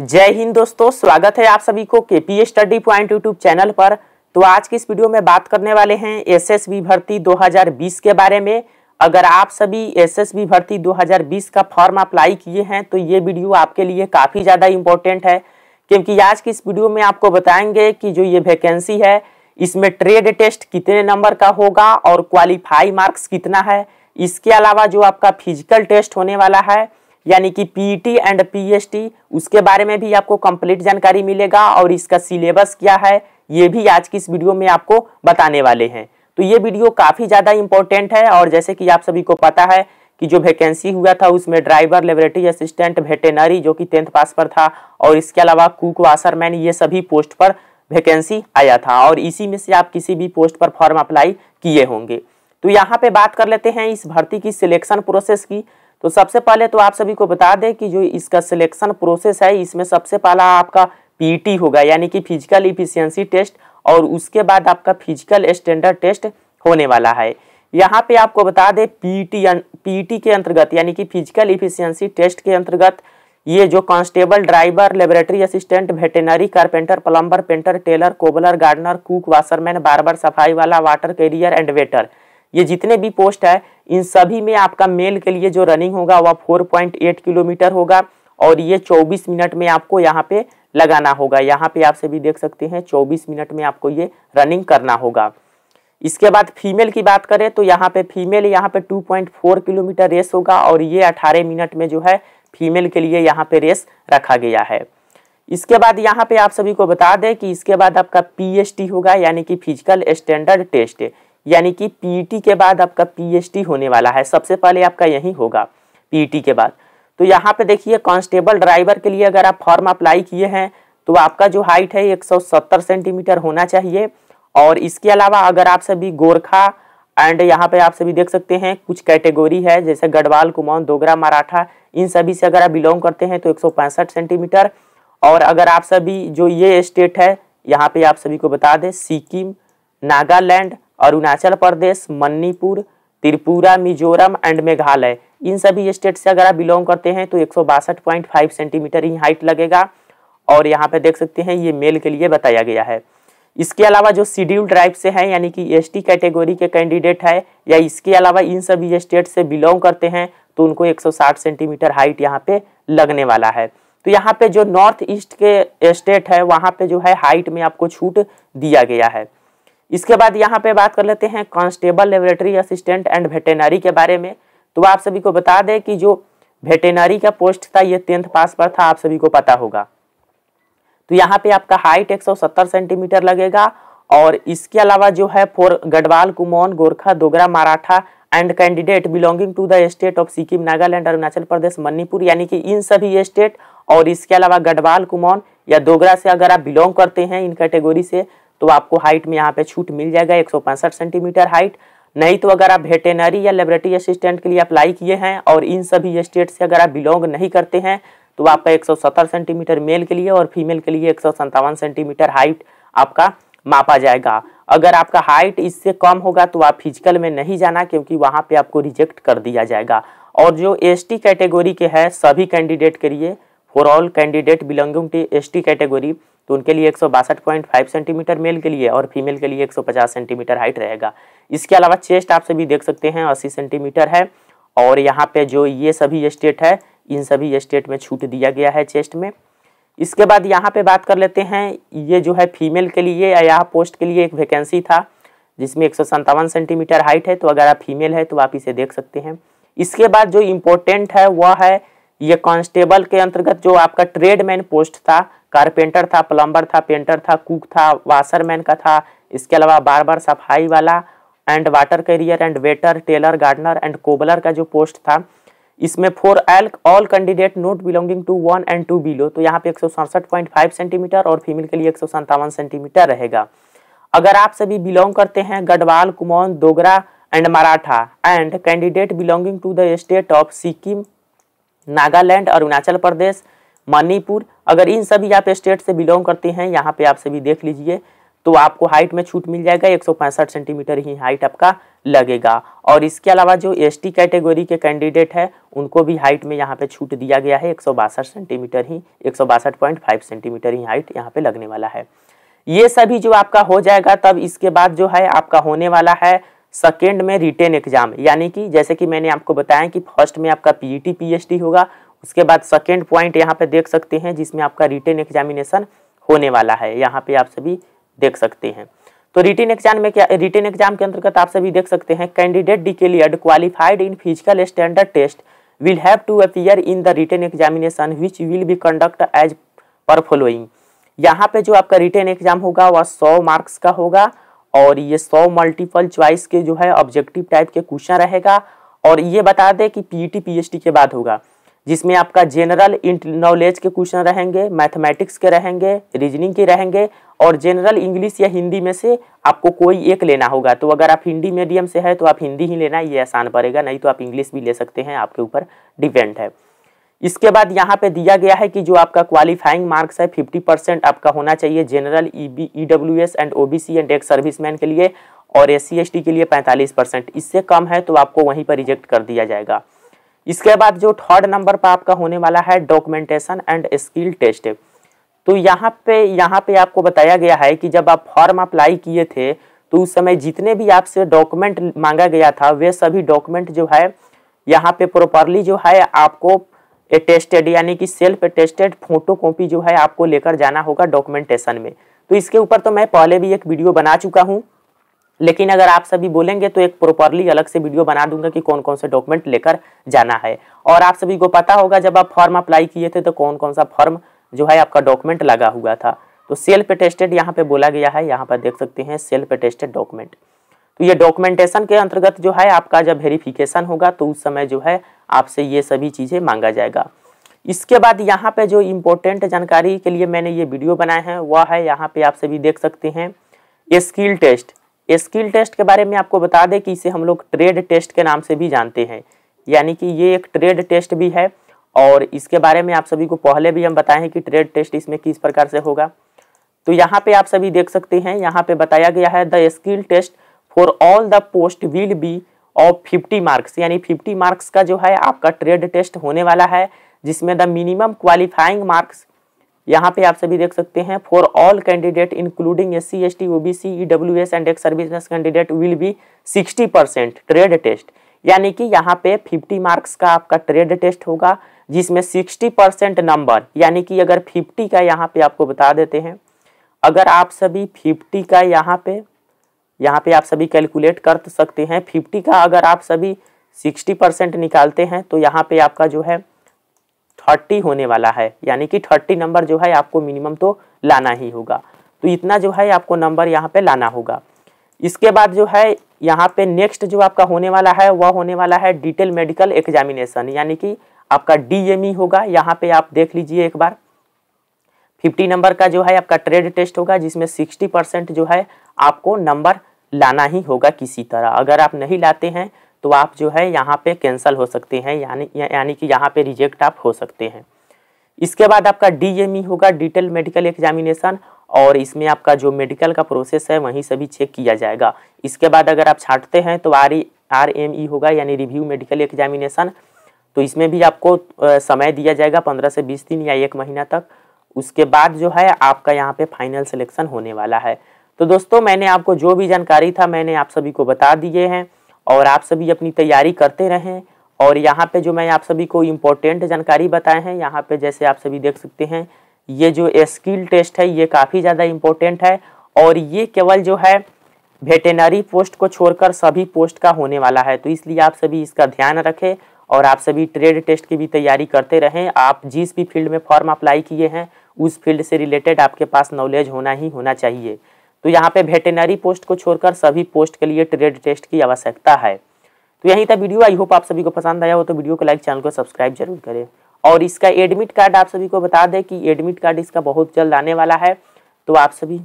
जय हिंद दोस्तों स्वागत है आप सभी को KP study point YouTube channel पर तो आज की इस वीडियो में बात करने वाले हैं एसएसबी भर्ती 2020 के बारे में अगर आप सभी एसएसबी भर्ती 2020 का फॉर्म अप्लाई किए हैं तो ये वीडियो आपके लिए काफ़ी ज़्यादा इम्पोर्टेंट है क्योंकि आज की इस वीडियो में आपको बताएंगे कि जो ये वैकेंसी है इसमें ट्रेड टेस्ट कितने नंबर का होगा और क्वालिफाई मार्क्स कितना है इसके अलावा जो आपका फिजिकल टेस्ट होने वाला है यानी कि पीईटी एंड पीएचटी उसके बारे में भी आपको कंप्लीट जानकारी मिलेगा और इसका सिलेबस क्या है ये भी आज की इस वीडियो में आपको बताने वाले हैं तो ये वीडियो काफ़ी ज़्यादा इंपॉर्टेंट है और जैसे कि आप सभी को पता है कि जो वैकेंसी हुआ था उसमें ड्राइवर लेबोरेटरी असिस्टेंट वेटेनरी जो कि टेंथ पास पर था और इसके अलावा कुक वाशरमैन ये सभी पोस्ट पर वैकेंसी आया था और इसी में से आप किसी भी पोस्ट पर फॉर्म अप्लाई किए होंगे तो यहाँ पे बात कर लेते हैं इस भर्ती की सिलेक्शन प्रोसेस की तो सबसे पहले तो आप सभी को बता दें कि जो इसका सिलेक्शन प्रोसेस है इसमें सबसे पहला आपका पीटी e होगा यानी कि फिजिकल इफिशियंसी टेस्ट और उसके बाद आपका फिजिकल स्टैंडर्ड टेस्ट होने वाला है यहाँ पे आपको बता दें पीटी पीटी e e के अंतर्गत यानी कि फिजिकल इफिशियंसी टेस्ट के अंतर्गत ये जो constable driver laboratory assistant veterinary carpenter plumber painter tailor cobbler gardener cook washerman barber सफाई वाला वाटर कैरियर एंड वेटर ये जितने भी पोस्ट है इन सभी में आपका मेल के लिए जो रनिंग होगा वह 4.8 किलोमीटर होगा और ये 24 मिनट में आपको यहाँ पे लगाना होगा यहाँ पे आप सभी देख सकते हैं 24 मिनट में आपको ये रनिंग करना होगा इसके बाद फीमेल की बात करें तो यहाँ पे फीमेल यहाँ पे 2.4 किलोमीटर रेस होगा और ये 18 मिनट में जो है फीमेल के लिए यहाँ पे रेस रखा गया है इसके बाद यहाँ पे आप सभी को बता दें कि इसके बाद आपका पी होगा यानी कि फिजिकल स्टैंडर्ड टेस्ट यानी कि पीटी e के बाद आपका पीएचडी होने वाला है सबसे पहले आपका यही होगा पीटी e के बाद तो यहाँ पे देखिए कांस्टेबल ड्राइवर के लिए अगर आप फॉर्म अप्लाई किए हैं तो आपका जो हाइट है 170 सेंटीमीटर होना चाहिए और इसके अलावा अगर आप सभी गोरखा एंड यहाँ पे आप सभी देख सकते हैं कुछ कैटेगोरी है जैसे गढ़वाल कुमाऊं दोगरा मराठा इन सभी से अगर आप बिलोंग करते हैं तो एक सेंटीमीटर और अगर आप सभी जो ये स्टेट है यहाँ पे आप सभी को बता दें सिक्किम नागालैंड अरुणाचल प्रदेश मणिपुर त्रिपुरा मिजोरम एंड मेघालय इन सभी स्टेट से अगर आप बिलोंग करते हैं तो एक सेंटीमीटर ही हाइट लगेगा और यहाँ पे देख सकते हैं ये मेल के लिए बताया गया है इसके अलावा जो शेड्यूल ट्राइब से हैं यानी कि एसटी कैटेगरी के कैंडिडेट है या इसके अलावा इन सभी स्टेट से बिलोंग करते हैं तो उनको 160 सेंटीमीटर हाइट यहाँ पे लगने वाला है तो यहाँ पे जो नॉर्थ ईस्ट के स्टेट है वहाँ पे जो है हाइट में आपको छूट दिया गया है इसके बाद यहाँ पे बात कर लेते हैं constable laboratory assistant and veterinary के बारे में तो आप सभी को बता दें कि जो वेटेनरी का पोस्ट था ये टेंथ पास पर था आप सभी को पता होगा तो यहाँ पे आपका हाइट 170 सेंटीमीटर लगेगा और इसके अलावा जो है for Garhwal Kumaon Gorkha Dogra Maratha and candidate belonging to the state of Sikkim Nagaland Arunachal Pradesh Manipur यानी कि इन सभी स्टेट और इसके अलावा गढ़वाल कुमौन या दोगरा से अगर आप बिलोंग करते हैं इन कैटेगोरी से तो आपको हाइट में यहाँ पे छूट मिल जाएगा एक सेंटीमीटर हाइट नहीं तो अगर आप वेटेनरी या लेबोरेटरी असिस्टेंट के लिए अप्लाई किए हैं और इन सभी स्टेट से अगर आप बिलोंग नहीं करते हैं तो आपका 170 सेंटीमीटर मेल के लिए और फीमेल के लिए एक सेंटीमीटर हाइट आपका मापा जाएगा अगर आपका हाइट इससे कम होगा तो आप फिजिकल में नहीं जाना क्योंकि वहाँ पे आपको रिजेक्ट कर दिया जाएगा और जो एस कैटेगरी के हैं सभी कैंडिडेट के लिए for all candidate belonging to S category तो उनके लिए एक सेंटीमीटर मेल के लिए और फीमेल के लिए 150 सेंटीमीटर हाइट रहेगा इसके अलावा चेस्ट आप सभी देख सकते हैं 80 सेंटीमीटर है और यहाँ पे जो ये सभी स्टेट है इन सभी स्टेट में छूट दिया गया है चेस्ट में इसके बाद यहाँ पे बात कर लेते हैं ये जो है फीमेल के लिए या यहाँ पोस्ट के लिए एक वैकेंसी था जिसमें एक सेंटीमीटर हाइट है तो अगर आप फीमेल है तो आप इसे देख सकते हैं इसके बाद जो इम्पोर्टेंट है वह है ये कांस्टेबल के अंतर्गत जो आपका ट्रेडमैन पोस्ट था कारपेंटर था प्लम्बर था पेंटर था कुक था वाशरमैन का था इसके अलावा बार बार सफाई वाला and water carrier and waiter tailor gardener and cobbler का जो पोस्ट था इसमें फोर एल all candidate not belonging to one and two below तो यहाँ पे एक सेंटीमीटर और फीमेल के लिए एक सेंटीमीटर रहेगा अगर आप सभी बिलोंग करते हैं Garhwal Kumaon Dogra and Maratha and candidate belonging to the state of Sikkim Nagaland Arunachal Pradesh Manipur अगर इन सभी आप स्टेट से बिलोंग करते हैं यहाँ पे आप सभी देख लीजिए तो आपको हाइट में छूट मिल जाएगा एक सेंटीमीटर ही हाइट आपका लगेगा और इसके अलावा जो एस टी कैटेगोरी के कैंडिडेट है उनको भी हाइट में यहाँ पे छूट दिया गया है एक सेंटीमीटर ही एक सेंटीमीटर ही हाइट यहाँ पे लगने वाला है ये सभी जो आपका हो जाएगा तब इसके बाद जो है आपका होने वाला है सेकेंड में रिटेन एग्जाम यानी कि जैसे कि मैंने आपको बताया कि फर्स्ट में आपका पीईटी पीएचडी होगा उसके बाद सेकेंड पॉइंट यहाँ पे देख सकते हैं जिसमें आपका रिटेन एग्जामिनेशन होने वाला है यहाँ पे आप सभी देख सकते हैं तो रिटेन एग्जाम में क्या रिटेन एग्जाम के अंतर्गत आप सभी देख सकते हैं candidate declared qualified in physical standard test will have to appear in the written examination which will be conduct as per following यहाँ पे जो आपका रिटेन एग्जाम होगा वह सौ मार्क्स का होगा और ये सौ मल्टीपल च्वाइस के जो है ऑब्जेक्टिव टाइप के क्वेश्चन रहेगा और ये बता दें कि एच पीएचडी e के बाद होगा जिसमें आपका जनरल इंट नॉलेज के क्वेश्चन रहेंगे मैथमेटिक्स के रहेंगे रीजनिंग के रहेंगे और जनरल इंग्लिश या हिंदी में से आपको कोई एक लेना होगा तो अगर आप हिंदी मीडियम से है तो आप हिंदी ही लेना ये आसान पड़ेगा नहीं तो आप इंग्लिश भी ले सकते हैं आपके ऊपर डिपेंड है इसके बाद यहाँ पे दिया गया है कि जो आपका क्वालिफाइंग मार्क्स है 50 परसेंट आपका होना चाहिए general E E W S and O B C and ex serviceman के लिए और एस सी के लिए 45 परसेंट इससे कम है तो आपको वहीं पर रिजेक्ट कर दिया जाएगा इसके बाद जो थर्ड नंबर पर आपका होने वाला है डॉक्यूमेंटेशन एंड स्किल टेस्ट तो यहाँ पे यहाँ पे आपको बताया गया है कि जब आप फॉर्म अप्लाई किए थे तो उस समय जितने भी आपसे डॉक्यूमेंट मांगा गया था वे सभी डॉक्यूमेंट जो है यहाँ पे प्रॉपरली जो है आपको अटेस्टेड यानी कि सेल्फ टेस्टेड फोटोकॉपी जो है आपको लेकर जाना होगा डॉक्यूमेंटेशन में तो इसके ऊपर तो मैं पहले भी एक वीडियो बना चुका हूँ लेकिन अगर आप सभी बोलेंगे तो एक प्रॉपरली अलग से वीडियो बना दूंगा कि कौन कौन से डॉक्यूमेंट लेकर जाना है और आप सभी को पता होगा जब आप फॉर्म अप्लाई किए थे तो कौन कौन सा फॉर्म जो है आपका डॉक्यूमेंट लगा हुआ था तो सेल्फ अटेस्टेड यहाँ पे बोला गया है यहाँ पर देख सकते हैं सेल्फ अटेस्टेड डॉक्यूमेंट तो ये डॉक्यूमेंटेशन के अंतर्गत जो है आपका जब वेरिफिकेशन होगा तो उस समय जो है आपसे ये सभी चीज़ें मांगा जाएगा इसके बाद यहाँ पे जो इम्पोर्टेंट जानकारी के लिए मैंने ये वीडियो बनाए हैं वह है यहाँ पे आप सभी देख सकते हैं स्किल टेस्ट स्किल टेस्ट के बारे में आपको बता दें कि इसे हम लोग ट्रेड टेस्ट के नाम से भी जानते हैं यानी कि ये एक ट्रेड टेस्ट भी है और इसके बारे में आप सभी को पहले भी हम बताएं कि ट्रेड टेस्ट इसमें किस प्रकार से होगा तो यहाँ पे आप सभी देख सकते हैं यहाँ पे बताया गया है the skill test for all the post will be of 50 marks यानी 50 मार्क्स का जो है आपका ट्रेड टेस्ट होने वाला है जिसमें द मिनिमम क्वालिफाइंग मार्क्स यहाँ पे आप सभी देख सकते हैं for all candidate including S C S T O B C E W S and ex service candidate will be 60 percent trade test यानी कि यहाँ पे 50 मार्क्स का आपका ट्रेड टेस्ट होगा जिसमें 60 परसेंट नंबर यानी कि अगर 50 का यहाँ पे आपको बता देते हैं अगर आप सभी 50 का यहाँ पे यहाँ पे आप सभी कैलकुलेट कर तो सकते हैं फिफ्टी का अगर आप सभी सिक्सटी परसेंट निकालते हैं तो यहाँ पे आपका जो है थर्टी होने वाला है यानी कि थर्टी नंबर जो है आपको मिनिमम तो लाना ही होगा तो इतना जो है आपको नंबर यहाँ पे लाना होगा इसके बाद जो है यहाँ पे नेक्स्ट जो आपका होने वाला है वह होने वाला है डिटेल मेडिकल एग्जामिनेशन यानी कि आपका डी e होगा यहाँ पे आप देख लीजिए एक बार फिफ्टी नंबर का जो है आपका ट्रेड टेस्ट होगा जिसमें सिक्सटी परसेंट जो है आपको नंबर लाना ही होगा किसी तरह अगर आप नहीं लाते हैं तो आप जो है यहाँ पे कैंसिल हो सकते हैं यानी यानी कि यहाँ पे रिजेक्ट आप हो सकते हैं इसके बाद आपका डी e होगा डिटेल मेडिकल एग्जामिनेशन और इसमें आपका जो मेडिकल का प्रोसेस है वहीं से भी चेक किया जाएगा इसके बाद अगर आप छाटते हैं तो आर आर एम ई होगा यानी रिव्यू मेडिकल एग्जामिनेशन तो इसमें भी आपको समय दिया जाएगा पंद्रह से बीस दिन या एक महीना तक उसके बाद जो है आपका यहाँ पे फाइनल सिलेक्शन होने वाला है तो दोस्तों मैंने आपको जो भी जानकारी था मैंने आप सभी को बता दिए हैं और आप सभी अपनी तैयारी करते रहें और यहाँ पे जो मैं आप सभी को इम्पोर्टेंट जानकारी बताए हैं यहाँ पे जैसे आप सभी देख सकते हैं ये जो स्किल टेस्ट है ये काफ़ी ज़्यादा इम्पोर्टेंट है और ये केवल जो है वेटेनरी पोस्ट को छोड़कर सभी पोस्ट का होने वाला है तो इसलिए आप सभी इसका ध्यान रखें और आप सभी ट्रेड टेस्ट की भी तैयारी करते रहें आप जिस भी फील्ड में फॉर्म अप्लाई किए हैं उस फील्ड से रिलेटेड आपके पास नॉलेज होना ही होना चाहिए तो यहाँ पे वेटेनरी पोस्ट को छोड़कर सभी पोस्ट के लिए ट्रेड टेस्ट की आवश्यकता है तो यहीं तक वीडियो आई होप आप सभी को पसंद आया हो तो वीडियो को लाइक चैनल को सब्सक्राइब जरूर करें और इसका एडमिट कार्ड आप सभी को बता दें कि एडमिट कार्ड इसका बहुत जल्द आने वाला है तो आप सभी